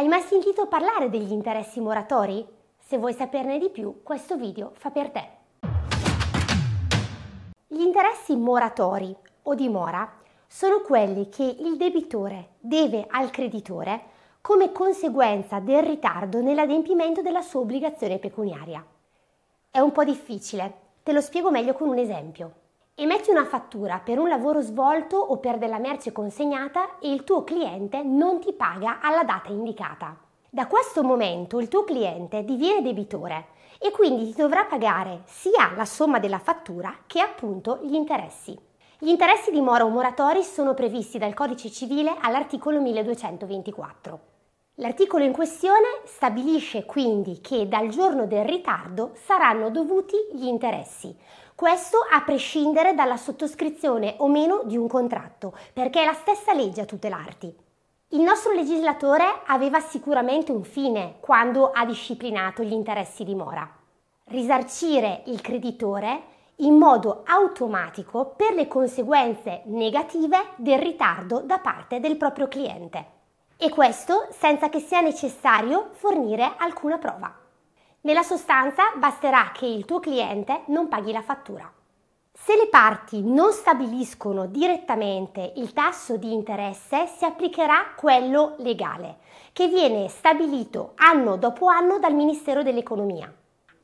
Hai mai sentito parlare degli interessi moratori? Se vuoi saperne di più, questo video fa per te. Gli interessi moratori o di mora sono quelli che il debitore deve al creditore come conseguenza del ritardo nell'adempimento della sua obbligazione pecuniaria. È un po' difficile, te lo spiego meglio con un esempio. Emetti una fattura per un lavoro svolto o per della merce consegnata e il tuo cliente non ti paga alla data indicata. Da questo momento il tuo cliente diviene debitore e quindi ti dovrà pagare sia la somma della fattura che appunto gli interessi. Gli interessi di mora o moratori sono previsti dal codice civile all'articolo 1224. L'articolo in questione stabilisce quindi che dal giorno del ritardo saranno dovuti gli interessi. Questo a prescindere dalla sottoscrizione o meno di un contratto, perché è la stessa legge a tutelarti. Il nostro legislatore aveva sicuramente un fine quando ha disciplinato gli interessi di mora. Risarcire il creditore in modo automatico per le conseguenze negative del ritardo da parte del proprio cliente e questo senza che sia necessario fornire alcuna prova. Nella sostanza basterà che il tuo cliente non paghi la fattura. Se le parti non stabiliscono direttamente il tasso di interesse, si applicherà quello legale, che viene stabilito anno dopo anno dal Ministero dell'Economia.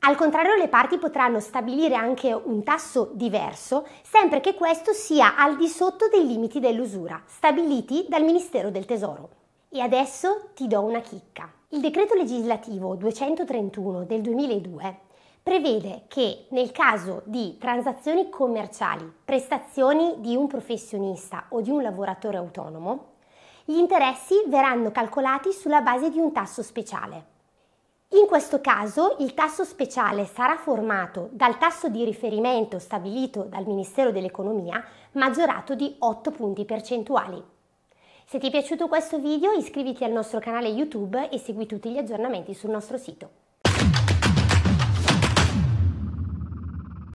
Al contrario, le parti potranno stabilire anche un tasso diverso, sempre che questo sia al di sotto dei limiti dell'usura, stabiliti dal Ministero del Tesoro. E adesso ti do una chicca. Il decreto legislativo 231 del 2002 prevede che nel caso di transazioni commerciali, prestazioni di un professionista o di un lavoratore autonomo, gli interessi verranno calcolati sulla base di un tasso speciale. In questo caso il tasso speciale sarà formato dal tasso di riferimento stabilito dal Ministero dell'Economia maggiorato di 8 punti percentuali. Se ti è piaciuto questo video iscriviti al nostro canale YouTube e segui tutti gli aggiornamenti sul nostro sito.